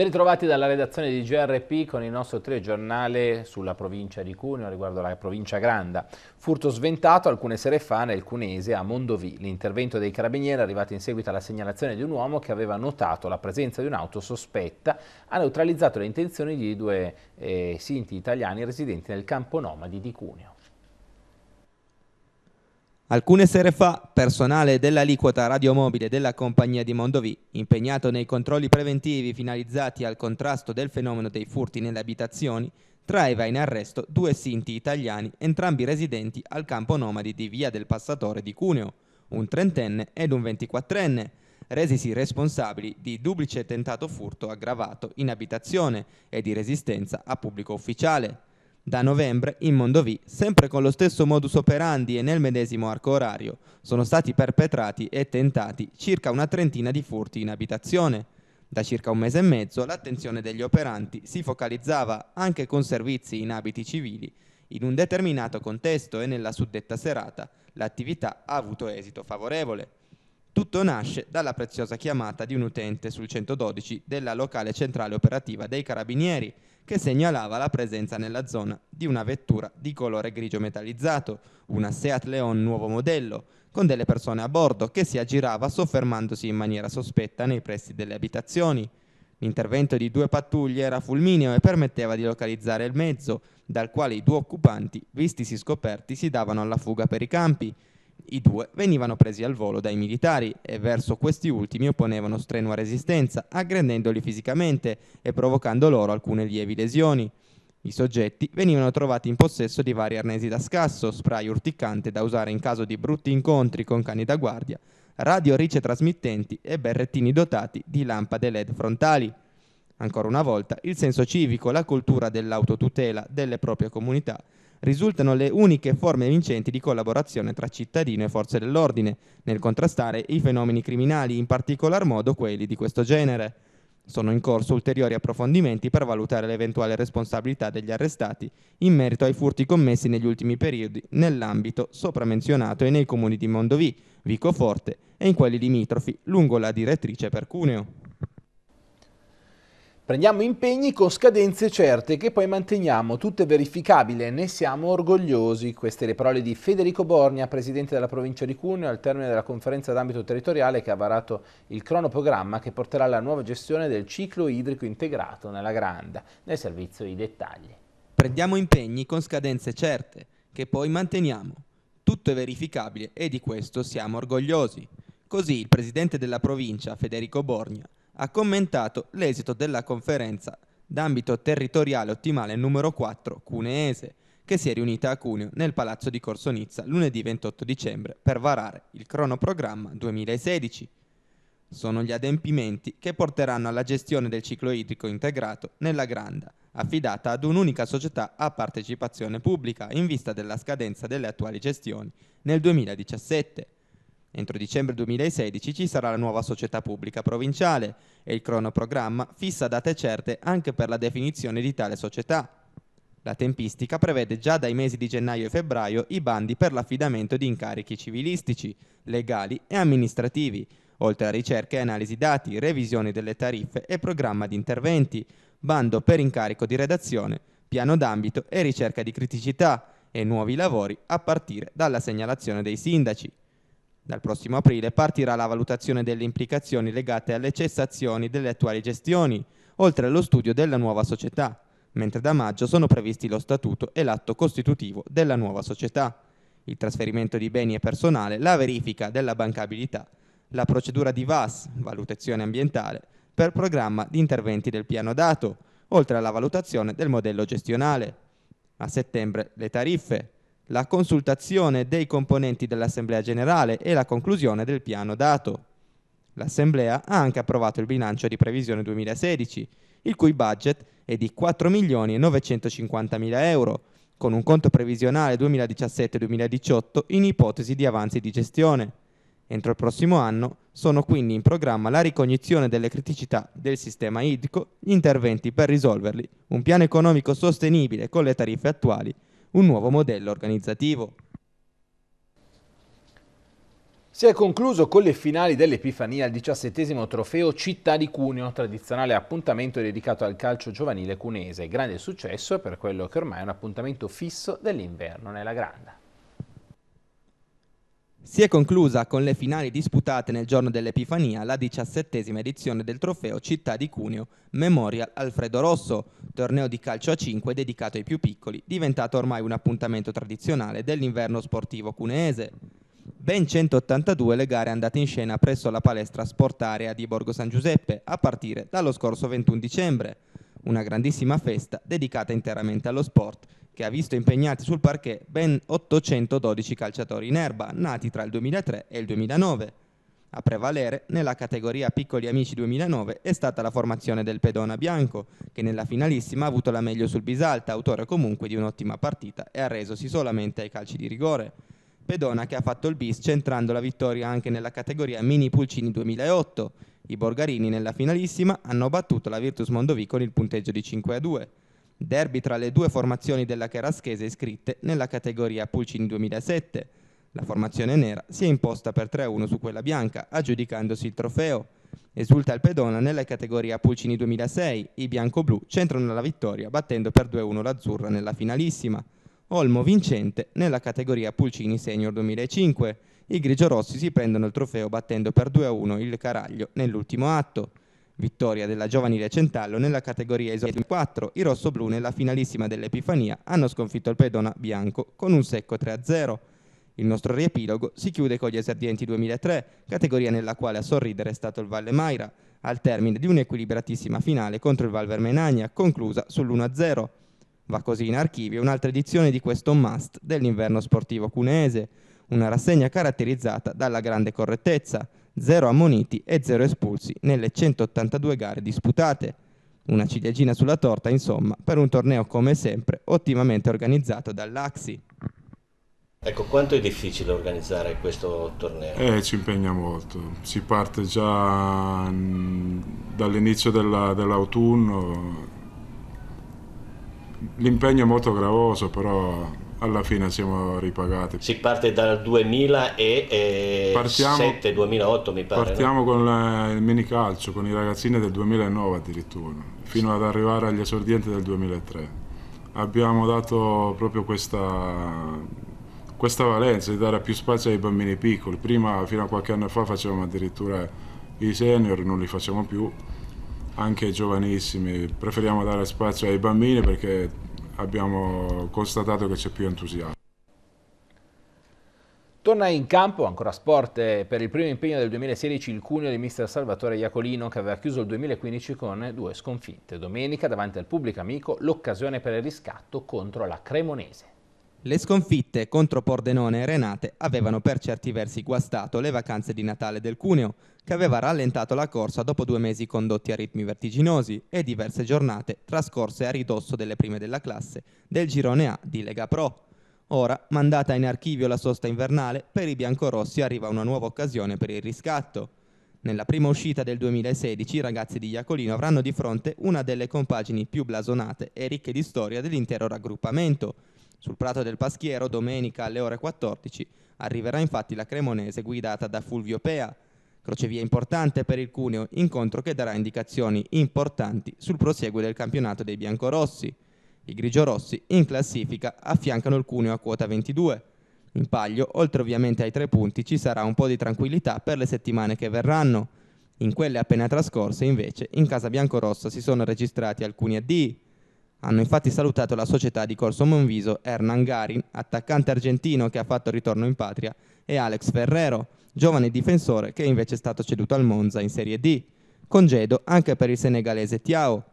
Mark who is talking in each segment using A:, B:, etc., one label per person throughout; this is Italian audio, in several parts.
A: Ben ritrovati dalla redazione di GRP con il nostro telegiornale sulla provincia di Cuneo riguardo la provincia Granda. Furto sventato alcune sere fa nel Cunese a Mondovì. L'intervento dei carabinieri è arrivato in seguito alla segnalazione di un uomo che aveva notato la presenza di un'auto sospetta, ha neutralizzato le intenzioni di due eh, sinti italiani residenti nel campo nomadi di Cuneo.
B: Alcune sere fa, personale dell'aliquota radiomobile della compagnia di Mondovì, impegnato nei controlli preventivi finalizzati al contrasto del fenomeno dei furti nelle abitazioni, traeva in arresto due sinti italiani, entrambi residenti al campo nomadi di Via del Passatore di Cuneo, un trentenne ed un ventiquattrenne, resisi responsabili di duplice tentato furto aggravato in abitazione e di resistenza a pubblico ufficiale. Da novembre, in Mondovì, sempre con lo stesso modus operandi e nel medesimo arco orario, sono stati perpetrati e tentati circa una trentina di furti in abitazione. Da circa un mese e mezzo l'attenzione degli operanti si focalizzava anche con servizi in abiti civili in un determinato contesto e nella suddetta serata l'attività ha avuto esito favorevole. Tutto nasce dalla preziosa chiamata di un utente sul 112 della locale centrale operativa dei Carabinieri, che segnalava la presenza nella zona di una vettura di colore grigio metallizzato, una Seat Leon nuovo modello, con delle persone a bordo che si aggirava soffermandosi in maniera sospetta nei pressi delle abitazioni. L'intervento di due pattuglie era fulmineo e permetteva di localizzare il mezzo, dal quale i due occupanti, vistisi scoperti, si davano alla fuga per i campi, i due venivano presi al volo dai militari e verso questi ultimi opponevano strenua resistenza, aggredendoli fisicamente e provocando loro alcune lievi lesioni. I soggetti venivano trovati in possesso di vari arnesi da scasso, spray urticante da usare in caso di brutti incontri con cani da guardia, radio ricetrasmittenti e berrettini dotati di lampade LED frontali. Ancora una volta, il senso civico, la cultura dell'autotutela delle proprie comunità risultano le uniche forme vincenti di collaborazione tra cittadino e forze dell'ordine nel contrastare i fenomeni criminali, in particolar modo quelli di questo genere. Sono in corso ulteriori approfondimenti per valutare l'eventuale responsabilità degli arrestati in merito ai furti commessi negli ultimi periodi nell'ambito sopra menzionato e nei comuni di Mondovì, Vicoforte e in quelli limitrofi lungo la
A: direttrice per Cuneo. Prendiamo impegni con scadenze certe che poi manteniamo, tutte verificabili e ne siamo orgogliosi. Queste le parole di Federico Borgna, presidente della provincia di Cuneo, al termine della conferenza d'ambito territoriale che ha varato il cronoprogramma che porterà alla nuova gestione del ciclo idrico integrato nella Granda. Nel servizio i dettagli.
B: Prendiamo impegni con scadenze certe che poi manteniamo. Tutto è verificabile e di questo siamo orgogliosi. Così il presidente della provincia, Federico Borgna, ha commentato l'esito della conferenza d'ambito territoriale ottimale numero 4 cuneese, che si è riunita a Cuneo nel Palazzo di Corso Nizza lunedì 28 dicembre per varare il cronoprogramma 2016. Sono gli adempimenti che porteranno alla gestione del ciclo idrico integrato nella Granda, affidata ad un'unica società a partecipazione pubblica in vista della scadenza delle attuali gestioni nel 2017. Entro dicembre 2016 ci sarà la nuova società pubblica provinciale e il cronoprogramma fissa date certe anche per la definizione di tale società. La tempistica prevede già dai mesi di gennaio e febbraio i bandi per l'affidamento di incarichi civilistici, legali e amministrativi, oltre a ricerche e analisi dati, revisioni delle tariffe e programma di interventi, bando per incarico di redazione, piano d'ambito e ricerca di criticità e nuovi lavori a partire dalla segnalazione dei sindaci. Dal prossimo aprile partirà la valutazione delle implicazioni legate alle cessazioni delle attuali gestioni, oltre allo studio della nuova società, mentre da maggio sono previsti lo statuto e l'atto costitutivo della nuova società, il trasferimento di beni e personale, la verifica della bancabilità, la procedura di VAS, valutazione ambientale, per programma di interventi del piano dato, oltre alla valutazione del modello gestionale. A settembre le tariffe, la consultazione dei componenti dell'Assemblea generale e la conclusione del piano dato. L'Assemblea ha anche approvato il bilancio di previsione 2016, il cui budget è di 4.950.000 euro, con un conto previsionale 2017-2018 in ipotesi di avanzi di gestione. Entro il prossimo anno sono quindi in programma la ricognizione delle criticità del sistema idrico, gli interventi per risolverli, un piano economico sostenibile con le tariffe attuali un nuovo modello organizzativo.
A: Si è concluso con le finali dell'Epifania il diciassettesimo trofeo Città di Cuneo, tradizionale appuntamento dedicato al calcio giovanile cunese. Grande successo per quello che ormai è un appuntamento fisso dell'inverno nella Granda.
B: Si è conclusa con le finali disputate nel giorno dell'Epifania la diciassettesima edizione del trofeo Città di Cuneo Memorial Alfredo Rosso, torneo di calcio a 5 dedicato ai più piccoli, diventato ormai un appuntamento tradizionale dell'inverno sportivo cuneese. Ben 182 le gare andate in scena presso la palestra sportarea di Borgo San Giuseppe a partire dallo scorso 21 dicembre, una grandissima festa dedicata interamente allo sport che ha visto impegnati sul parquet ben 812 calciatori in erba, nati tra il 2003 e il 2009. A prevalere nella categoria Piccoli Amici 2009 è stata la formazione del Pedona Bianco, che nella finalissima ha avuto la meglio sul Bisalta, autore comunque di un'ottima partita e ha resosi solamente ai calci di rigore. Pedona che ha fatto il bis centrando la vittoria anche nella categoria Mini Pulcini 2008. I Borgarini nella finalissima hanno battuto la Virtus Mondovi con il punteggio di 5 a 2 derby tra le due formazioni della Caraschese iscritte nella categoria Pulcini 2007. La formazione nera si è imposta per 3-1 su quella bianca, aggiudicandosi il trofeo. Esulta il Pedona nella categoria Pulcini 2006, i bianco-blu centrano la vittoria battendo per 2-1 l'Azzurra nella finalissima. Olmo vincente nella categoria Pulcini Senior 2005, i grigiorossi si prendono il trofeo battendo per 2-1 il Caraglio nell'ultimo atto vittoria della giovanile Centallo nella categoria Isola 4, i rossoblù nella finalissima dell'Epifania hanno sconfitto il Pedona Bianco con un secco 3-0. Il nostro riepilogo si chiude con gli eserdienti 2003, categoria nella quale a sorridere è stato il Valle Maira, al termine di un'equilibratissima finale contro il Val Vermenagna, conclusa sull'1-0. Va così in archivio un'altra edizione di questo must dell'inverno sportivo cuneese, una rassegna caratterizzata dalla grande correttezza, 0 ammoniti e 0 espulsi nelle 182 gare disputate. Una ciliegina sulla torta, insomma, per un torneo come sempre ottimamente organizzato dall'Axi.
A: Ecco, quanto è difficile organizzare questo torneo? Eh, ci impegna molto. Si parte già mm, dall'inizio della, dell'autunno. L'impegno è molto gravoso, però alla fine siamo ripagati. Si parte dal 2007-2008 eh, mi pare. Partiamo no? con il mini calcio, con i ragazzini del 2009 addirittura, fino ad arrivare agli esordienti del 2003. Abbiamo dato proprio questa, questa valenza di dare più spazio ai bambini piccoli. Prima, fino a qualche anno fa, facevamo addirittura i senior, non li facciamo più, anche i giovanissimi. Preferiamo dare spazio ai bambini perché abbiamo constatato che c'è più entusiasmo. Torna in campo, ancora sport, per il primo impegno del 2016 il cuneo di mister Salvatore Iacolino che aveva chiuso il 2015 con due sconfitte. Domenica davanti al pubblico amico l'occasione per il riscatto contro la Cremonese.
B: Le sconfitte contro Pordenone e Renate avevano per certi versi guastato le vacanze di Natale del Cuneo, che aveva rallentato la corsa dopo due mesi condotti a ritmi vertiginosi e diverse giornate trascorse a ridosso delle prime della classe del girone A di Lega Pro. Ora, mandata in archivio la sosta invernale, per i biancorossi arriva una nuova occasione per il riscatto. Nella prima uscita del 2016 i ragazzi di Iacolino avranno di fronte una delle compagini più blasonate e ricche di storia dell'intero raggruppamento. Sul prato del Paschiero, domenica alle ore 14, arriverà infatti la cremonese guidata da Fulvio Pea, crocevia importante per il Cuneo, incontro che darà indicazioni importanti sul prosieguo del campionato dei biancorossi. I grigiorossi in classifica affiancano il Cuneo a quota 22. In paglio, oltre ovviamente ai tre punti, ci sarà un po' di tranquillità per le settimane che verranno. In quelle appena trascorse, invece, in casa biancorossa si sono registrati alcuni addii. Hanno infatti salutato la società di Corso Monviso Hernan Garin, attaccante argentino che ha fatto ritorno in patria, e Alex Ferrero, giovane difensore che invece è stato ceduto al Monza in Serie D. Congedo anche per il senegalese Tiao.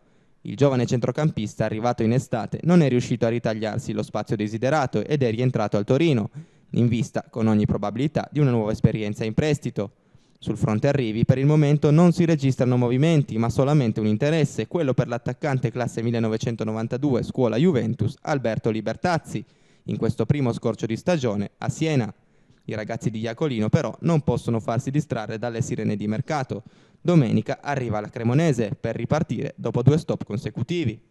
B: Il giovane centrocampista, arrivato in estate, non è riuscito a ritagliarsi lo spazio desiderato ed è rientrato al Torino, in vista, con ogni probabilità, di una nuova esperienza in prestito. Sul fronte arrivi per il momento non si registrano movimenti, ma solamente un interesse, quello per l'attaccante classe 1992 scuola Juventus Alberto Libertazzi, in questo primo scorcio di stagione a Siena. I ragazzi di Iacolino però non possono farsi distrarre dalle sirene di mercato. Domenica arriva la Cremonese per ripartire dopo due stop consecutivi.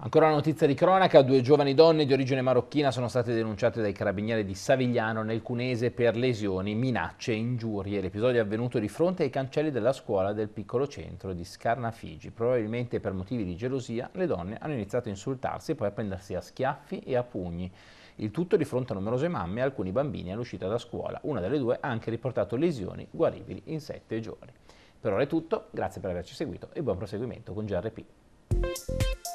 A: Ancora una notizia di cronaca, due giovani donne di origine marocchina sono state denunciate dai carabinieri di Savigliano nel Cunese per lesioni, minacce e ingiurie. L'episodio è avvenuto di fronte ai cancelli della scuola del piccolo centro di Scarnafigi. Probabilmente per motivi di gelosia le donne hanno iniziato a insultarsi e poi a prendersi a schiaffi e a pugni. Il tutto di fronte a numerose mamme e alcuni bambini all'uscita da scuola. Una delle due ha anche riportato lesioni guaribili in sette giorni. Per ora è tutto, grazie per averci seguito e buon proseguimento con GRP.